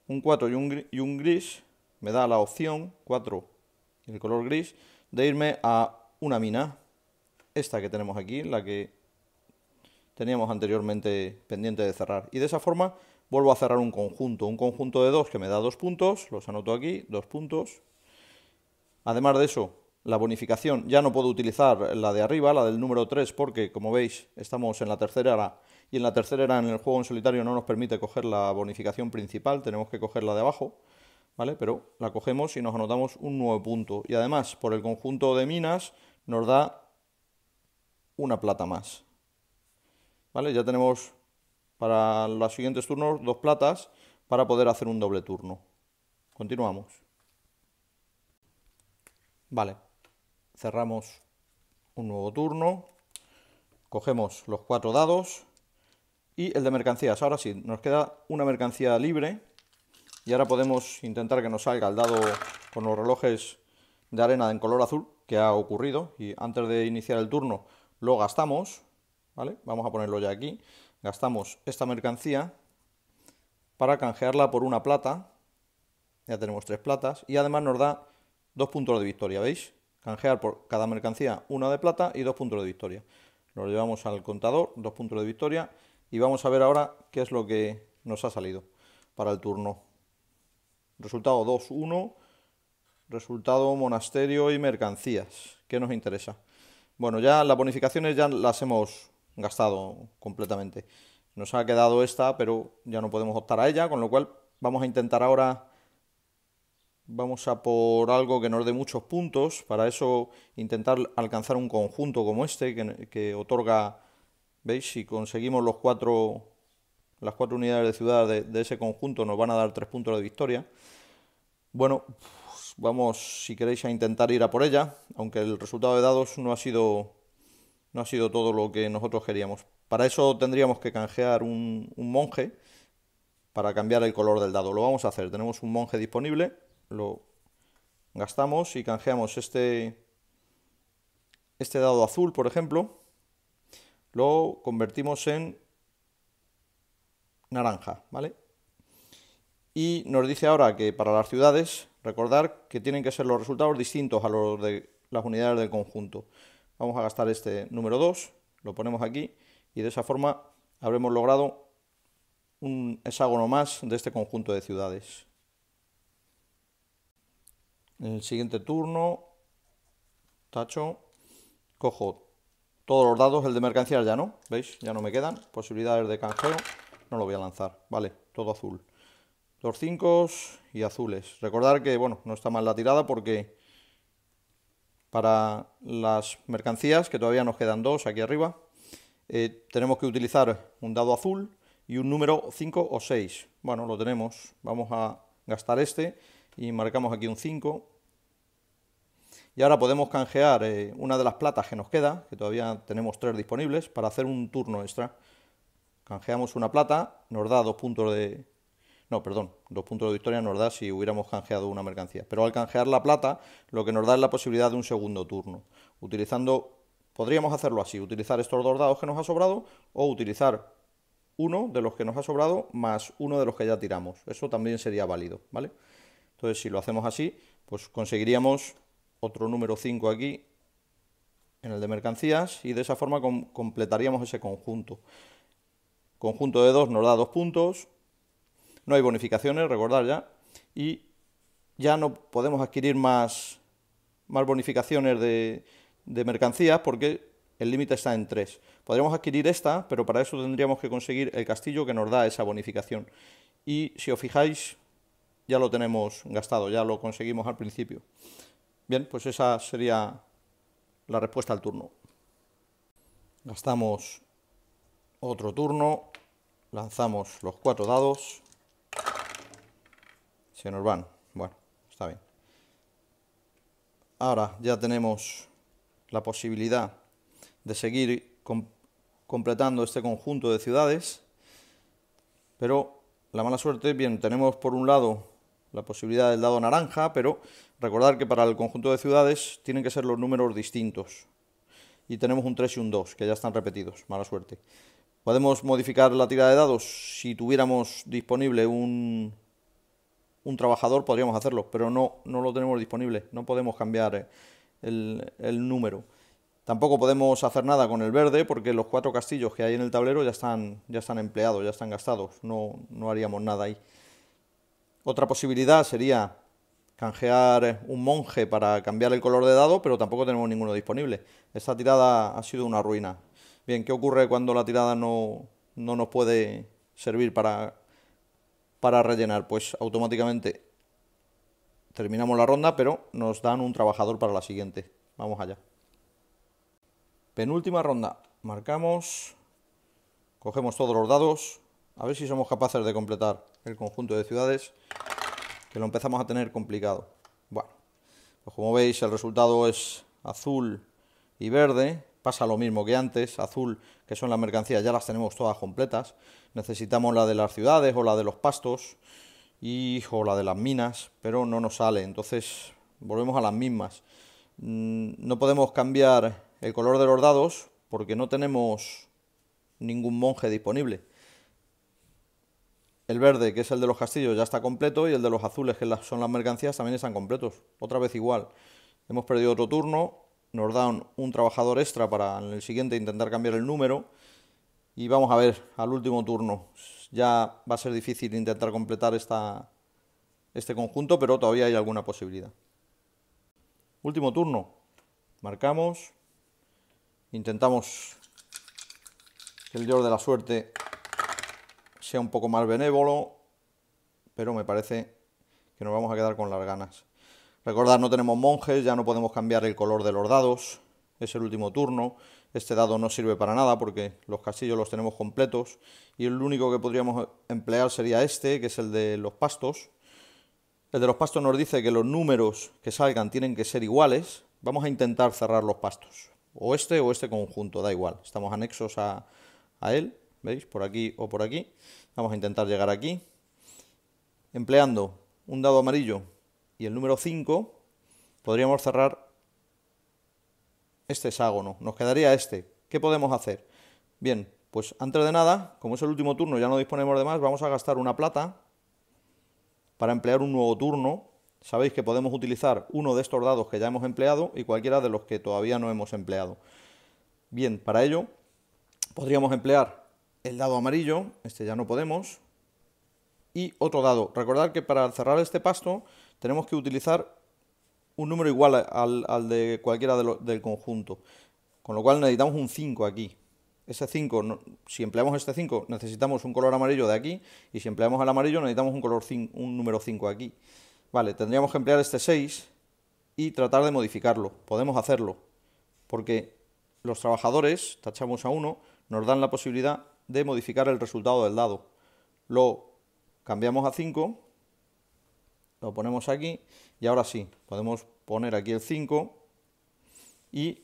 un 4 y un, y un gris, me da la opción 4 y el color gris de irme a una mina, esta que tenemos aquí, la que teníamos anteriormente pendiente de cerrar. Y de esa forma vuelvo a cerrar un conjunto, un conjunto de dos que me da dos puntos, los anoto aquí, dos puntos. Además de eso, la bonificación ya no puedo utilizar la de arriba, la del número 3, porque como veis estamos en la tercera era y en la tercera era en el juego en solitario no nos permite coger la bonificación principal, tenemos que coger la de abajo, ¿vale? Pero la cogemos y nos anotamos un nuevo punto. Y además, por el conjunto de minas nos da una plata más. ¿vale? Ya tenemos para los siguientes turnos dos platas para poder hacer un doble turno. Continuamos. Vale, cerramos un nuevo turno, cogemos los cuatro dados y el de mercancías. Ahora sí, nos queda una mercancía libre y ahora podemos intentar que nos salga el dado con los relojes de arena en color azul, que ha ocurrido, y antes de iniciar el turno lo gastamos Vamos a ponerlo ya aquí. Gastamos esta mercancía para canjearla por una plata. Ya tenemos tres platas. Y además nos da dos puntos de victoria, ¿veis? Canjear por cada mercancía una de plata y dos puntos de victoria. Lo llevamos al contador, dos puntos de victoria. Y vamos a ver ahora qué es lo que nos ha salido para el turno. Resultado 2-1. Resultado monasterio y mercancías. ¿Qué nos interesa? Bueno, ya las bonificaciones ya las hemos gastado completamente. Nos ha quedado esta, pero ya no podemos optar a ella, con lo cual vamos a intentar ahora... Vamos a por algo que nos dé muchos puntos, para eso intentar alcanzar un conjunto como este, que, otorga, ¿veis? Si conseguimos los cuatro, las cuatro unidades de ciudad de, de ese conjunto, nos van a dar tres puntos de victoria. Bueno, vamos, si queréis, a intentar ir a por ella, aunque el resultado de dados no ha sido no ha sido todo lo que nosotros queríamos. Para eso tendríamos que canjear un, monje para cambiar el color del dado. Lo vamos a hacer. Tenemos un monje disponible, lo gastamos y canjeamos este, este dado azul, por ejemplo. Lo convertimos en naranja, ¿vale? Y nos dice ahora que para las ciudades, recordar que tienen que ser los resultados distintos a los de las unidades del conjunto vamos a gastar este número 2, lo ponemos aquí y de esa forma habremos logrado un hexágono más de este conjunto de ciudades. En el siguiente turno, tacho, cojo todos los dados, el de mercancías ya no, ¿veis? Ya no me quedan, posibilidades de canjeo, no lo voy a lanzar, vale, todo azul. Los 5 y azules. Recordar que, bueno, no está mal la tirada porque para las mercancías, que todavía nos quedan dos aquí arriba, eh, tenemos que utilizar un dado azul y un número 5 o 6. Bueno, lo tenemos. Vamos a gastar este y marcamos aquí un 5. Y ahora podemos canjear eh, una de las platas que nos queda, que todavía tenemos tres disponibles, para hacer un turno extra. Canjeamos una plata, nos da dos puntos de no, perdón, dos puntos de victoria nos da si hubiéramos canjeado una mercancía. Pero al canjear la plata, lo que nos da es la posibilidad de un segundo turno. Utilizando, podríamos hacerlo así, utilizar estos dos dados que nos ha sobrado o utilizar uno de los que nos ha sobrado más uno de los que ya tiramos. Eso también sería válido, ¿vale? Entonces, si lo hacemos así, pues conseguiríamos otro número 5 aquí en el de mercancías y de esa forma completaríamos ese conjunto. Conjunto de dos nos da dos puntos, no hay bonificaciones, recordad ya. Y ya no podemos adquirir más, bonificaciones de, de mercancías porque el límite está en 3. Podríamos adquirir esta, pero para eso tendríamos que conseguir el castillo que nos da esa bonificación. Y si os fijáis, ya lo tenemos gastado, ya lo conseguimos al principio. Bien, pues esa sería la respuesta al turno. Gastamos otro turno, lanzamos los cuatro dados se nos van. Bueno, está bien. Ahora ya tenemos la posibilidad de seguir completando este conjunto de ciudades, pero la mala suerte, bien, tenemos por un lado la posibilidad del dado naranja, pero recordar que para el conjunto de ciudades tienen que ser los números distintos. Y tenemos un 3 y un 2, que ya están repetidos, mala suerte. Podemos modificar la tira de dados si tuviéramos disponible un, un trabajador podríamos hacerlo, pero no, no lo tenemos disponible, no podemos cambiar eh, el, número. Tampoco podemos hacer nada con el verde porque los cuatro castillos que hay en el tablero ya están, ya están empleados, ya están gastados, no, no haríamos nada ahí. Otra posibilidad sería canjear eh, un monje para cambiar el color de dado, pero tampoco tenemos ninguno disponible. Esta tirada ha sido una ruina. Bien, ¿qué ocurre cuando la tirada no, no nos puede servir para para rellenar. Pues automáticamente terminamos la ronda, pero nos dan un trabajador para la siguiente. Vamos allá. Penúltima ronda. Marcamos, cogemos todos los dados, a ver si somos capaces de completar el conjunto de ciudades, que lo empezamos a tener complicado. Bueno, pues como veis el resultado es azul y verde, pasa lo mismo que antes, azul que son las mercancías, ya las tenemos todas completas. Necesitamos la de las ciudades o la de los pastos y, o la de las minas, pero no nos sale. Entonces volvemos a las mismas. Mm, no podemos cambiar el color de los dados porque no tenemos ningún monje disponible. El verde, que es el de los castillos, ya está completo y el de los azules, que son las mercancías, también están completos. Otra vez igual. Hemos perdido otro turno nos dan un trabajador extra para en el siguiente intentar cambiar el número. Y vamos a ver al último turno. Ya va a ser difícil intentar completar este conjunto, pero todavía hay alguna posibilidad. Último turno. Marcamos. Intentamos que el dios de la suerte sea un poco más benévolo, pero me parece que nos vamos a quedar con las ganas. Recordad, no tenemos monjes, ya no podemos cambiar el color de los dados. Es el último turno. Este dado no sirve para nada porque los castillos los tenemos completos. Y el único que podríamos emplear sería este, que es el de los pastos. El de los pastos nos dice que los números que salgan tienen que ser iguales. Vamos a intentar cerrar los pastos. O este o este conjunto, da igual. Estamos anexos a, a él. ¿Veis? Por aquí o por aquí. Vamos a intentar llegar aquí. Empleando un dado amarillo y el número 5, podríamos cerrar este hexágono. Nos quedaría este. ¿Qué podemos hacer? Bien, pues antes de nada, como es el último turno, ya no disponemos de más, vamos a gastar una plata para emplear un nuevo turno. Sabéis que podemos utilizar uno de estos dados que ya hemos empleado y cualquiera de los que todavía no hemos empleado. Bien, para ello podríamos emplear el dado amarillo, este ya no podemos, y otro dado. Recordad que para cerrar este pasto tenemos que utilizar un número igual al, de cualquiera del conjunto. Con lo cual necesitamos un 5 aquí. Ese 5, si empleamos este 5, necesitamos un color amarillo de aquí. Y si empleamos el amarillo, necesitamos un, color un número 5 aquí. Vale, tendríamos que emplear este 6 y tratar de modificarlo. Podemos hacerlo. Porque los trabajadores, tachamos a 1, nos dan la posibilidad de modificar el resultado del dado. Lo cambiamos a 5 lo ponemos aquí y ahora sí, podemos poner aquí el 5 y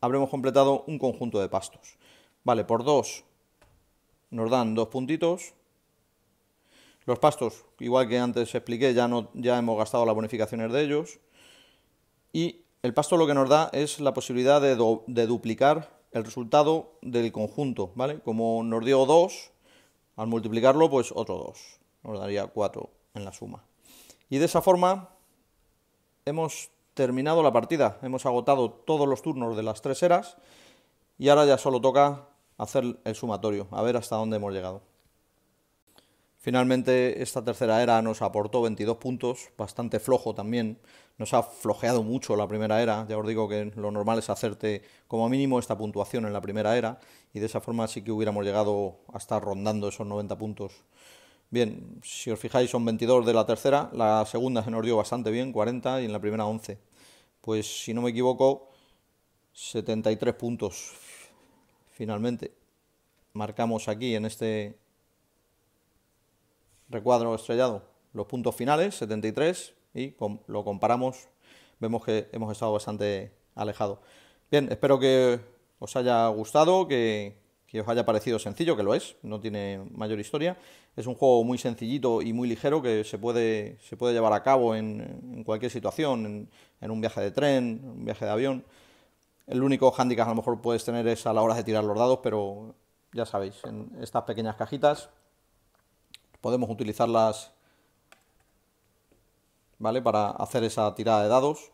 habremos completado un conjunto de pastos. Vale, por 2 nos dan dos puntitos. Los pastos, igual que antes expliqué, ya, no, ya hemos gastado las bonificaciones de ellos. Y el pasto lo que nos da es la posibilidad de, duplicar el resultado del conjunto, ¿vale? Como nos dio 2, al multiplicarlo, pues otro 2. Nos daría 4 en la suma. Y de esa forma hemos terminado la partida, hemos agotado todos los turnos de las tres eras y ahora ya solo toca hacer el sumatorio, a ver hasta dónde hemos llegado. Finalmente esta tercera era nos aportó 22 puntos, bastante flojo también, nos ha flojeado mucho la primera era, ya os digo que lo normal es hacerte como mínimo esta puntuación en la primera era y de esa forma sí que hubiéramos llegado a estar rondando esos 90 puntos Bien, si os fijáis son 22 de la tercera, la segunda se nos dio bastante bien, 40, y en la primera 11. Pues si no me equivoco, 73 puntos finalmente. Marcamos aquí en este recuadro estrellado los puntos finales, 73, y lo comparamos, vemos que hemos estado bastante alejados. Bien, espero que os haya gustado, que, os haya parecido sencillo, que lo es, no tiene mayor historia. Es un juego muy sencillito y muy ligero que se puede, se puede llevar a cabo en, cualquier situación, en, un viaje de tren, un viaje de avión. El único hándicap a lo mejor puedes tener es a la hora de tirar los dados, pero ya sabéis, en estas pequeñas cajitas podemos utilizarlas ¿vale? para hacer esa tirada de dados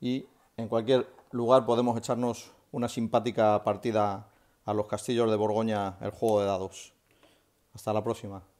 y en cualquier lugar podemos echarnos una simpática partida a los castillos de Borgoña el juego de dados. Hasta la próxima.